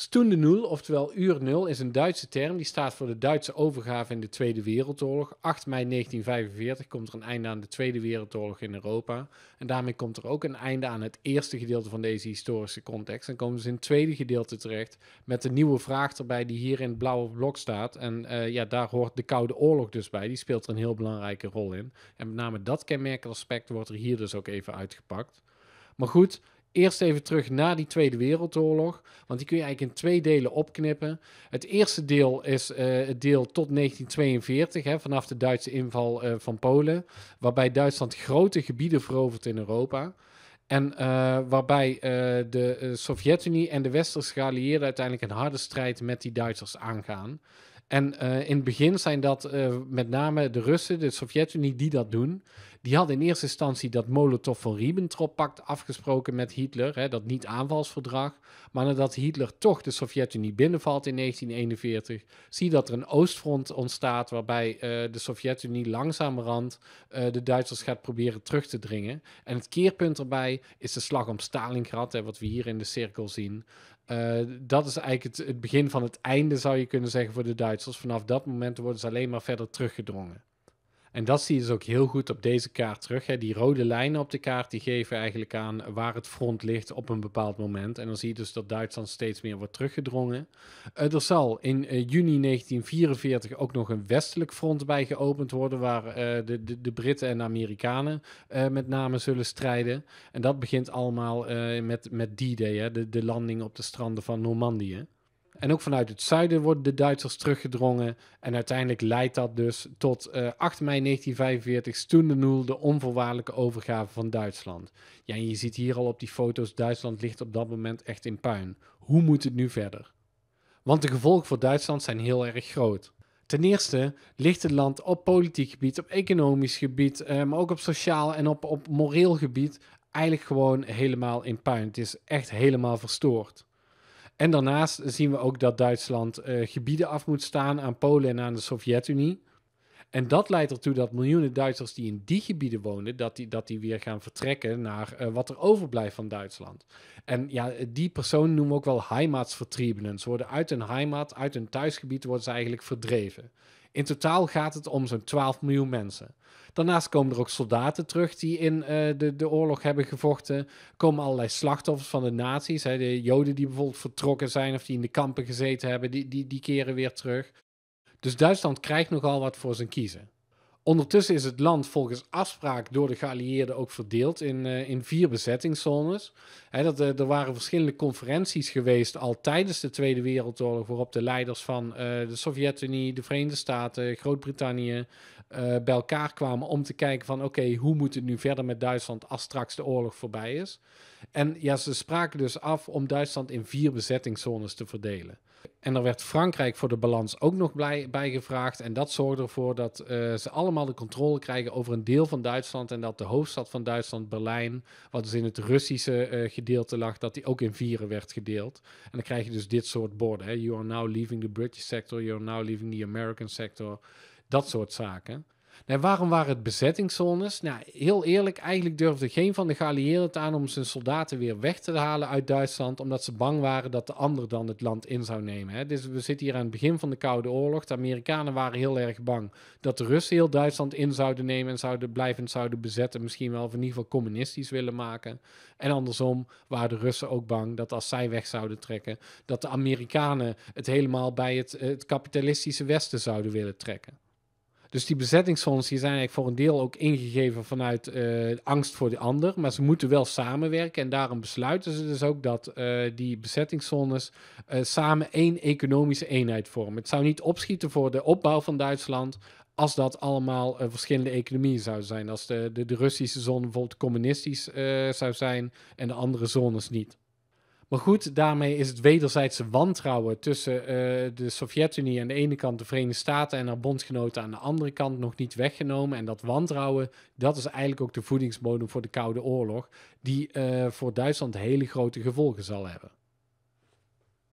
Stunde Nul, oftewel uur nul, is een Duitse term. Die staat voor de Duitse overgave in de Tweede Wereldoorlog. 8 mei 1945 komt er een einde aan de Tweede Wereldoorlog in Europa. En daarmee komt er ook een einde aan het eerste gedeelte van deze historische context. En komen ze in het tweede gedeelte terecht met de nieuwe vraag erbij die hier in het blauwe blok staat. En eh, ja, daar hoort de Koude Oorlog dus bij. Die speelt er een heel belangrijke rol in. En met name dat kenmerkend aspect wordt er hier dus ook even uitgepakt. Maar goed, eerst even terug naar die Tweede Wereldoorlog. Want die kun je eigenlijk in twee delen opknippen. Het eerste deel is eh, het deel tot 1942, hè, vanaf de Duitse inval eh, van Polen. Waarbij Duitsland grote gebieden verovert in Europa. En eh, waarbij de Sovjet-Unie en de Westerse geallieerden uiteindelijk een harde strijd met die Duitsers aangaan. En in het begin zijn dat met name de Russen, de Sovjet-Unie, die dat doen. Die had in eerste instantie dat Molotov-Ribbentrop-pact afgesproken met Hitler, hè, dat niet-aanvalsverdrag. Maar nadat Hitler toch de Sovjet-Unie binnenvalt in 1941, zie je dat er een oostfront ontstaat waarbij eh, de Sovjet-Unie langzamerhand eh, de Duitsers gaat proberen terug te dringen. En het keerpunt erbij is de slag om Stalingrad, hè, wat we hier in de cirkel zien. Eh, dat is eigenlijk het, begin van het einde, zou je kunnen zeggen, voor de Duitsers. Vanaf dat moment worden ze alleen maar verder teruggedrongen. En dat zie je dus ook heel goed op deze kaart terug. Hè. Die rode lijnen op de kaart die geven eigenlijk aan waar het front ligt op een bepaald moment. En dan zie je dus dat Duitsland steeds meer wordt teruggedrongen. Eh, er zal in eh, juni 1944 ook nog een westelijk front bij geopend worden, waar eh, de, de, de, Britten en Amerikanen met name zullen strijden. En dat begint allemaal met, met D-Day, de, de landing op de stranden van Normandië. En ook vanuit het zuiden worden de Duitsers teruggedrongen. En uiteindelijk leidt dat dus tot 8 eh, mei 1945, toen de onvoorwaardelijke overgave van Duitsland. Ja, en je ziet hier al op die foto's, Duitsland ligt op dat moment echt in puin. Hoe moet het nu verder? Want de gevolgen voor Duitsland zijn heel erg groot. Ten eerste ligt het land op politiek gebied, op economisch gebied, eh, maar ook op sociaal en op, op moreel gebied eigenlijk gewoon helemaal in puin. Het is echt helemaal verstoord. En daarnaast zien we ook dat Duitsland eh, gebieden af moet staan aan Polen en aan de Sovjet-Unie. En dat leidt ertoe dat miljoenen Duitsers die in die gebieden wonen, dat die, dat die weer gaan vertrekken naar eh, wat er overblijft van Duitsland. En ja, eh, die personen noemen we ook wel heimatsvertriebenen. Ze worden uit hun heimat, uit hun thuisgebied, worden ze eigenlijk verdreven. In totaal gaat het om zo'n 12 miljoen mensen. Daarnaast komen er ook soldaten terug die in eh, de, de oorlog hebben gevochten. komen allerlei slachtoffers van de nazi's. Hè. De Joden die bijvoorbeeld vertrokken zijn of die in de kampen gezeten hebben, die, die, die keren weer terug. Dus Duitsland krijgt nogal wat voor zijn kiezen. Ondertussen is het land volgens afspraak door de geallieerden ook verdeeld in, eh, in vier bezettingszones. dat, eh, er waren verschillende conferenties geweest al tijdens de Tweede Wereldoorlog, waarop de leiders van eh, de Sovjet-Unie, de Verenigde Staten, Groot-Brittannië, eh, bij elkaar kwamen om te kijken van oké, hoe moet het nu verder met Duitsland als straks de oorlog voorbij is. En ja, ze spraken dus af om Duitsland in vier bezettingszones te verdelen. En er werd Frankrijk voor de balans ook nog bij gevraagd. En dat zorgde ervoor dat eh, ze allemaal de controle krijgen over een deel van Duitsland. En dat de hoofdstad van Duitsland, Berlijn, wat dus in het Russische eh, gedeelte lag, dat die ook in vieren werd gedeeld. En dan krijg je dus dit soort borden. Hè. You are now leaving the British sector, you are now leaving the American sector. Dat soort zaken. En waarom waren het bezettingszones? Nou, heel eerlijk, eigenlijk durfde geen van de geallieerden het aan om zijn soldaten weer weg te halen uit Duitsland, omdat ze bang waren dat de ander dan het land in zou nemen. Hè. Dus we zitten hier aan het begin van de Koude Oorlog. De Amerikanen waren heel erg bang dat de Russen heel Duitsland in zouden nemen en zouden blijvend zouden bezetten, misschien wel of in ieder geval communistisch willen maken. En andersom waren de Russen ook bang dat als zij weg zouden trekken, dat de Amerikanen het helemaal bij het, het kapitalistische Westen zouden willen trekken. Dus die bezettingszones die zijn eigenlijk voor een deel ook ingegeven vanuit eh, angst voor de ander. Maar ze moeten wel samenwerken. En daarom besluiten ze dus ook dat eh, die bezettingszones eh, samen één economische eenheid vormen. Het zou niet opschieten voor de opbouw van Duitsland. Als dat allemaal verschillende economieën zouden zijn. Als de, de, de Russische zone bijvoorbeeld communistisch zou zijn en de andere zones niet. Maar goed, daarmee is het wederzijdse wantrouwen tussen eh, de Sovjet-Unie aan de ene kant, de Verenigde Staten en haar bondgenoten aan de andere kant nog niet weggenomen. En dat wantrouwen, dat is eigenlijk ook de voedingsbodem voor de Koude Oorlog, die eh, voor Duitsland hele grote gevolgen zal hebben.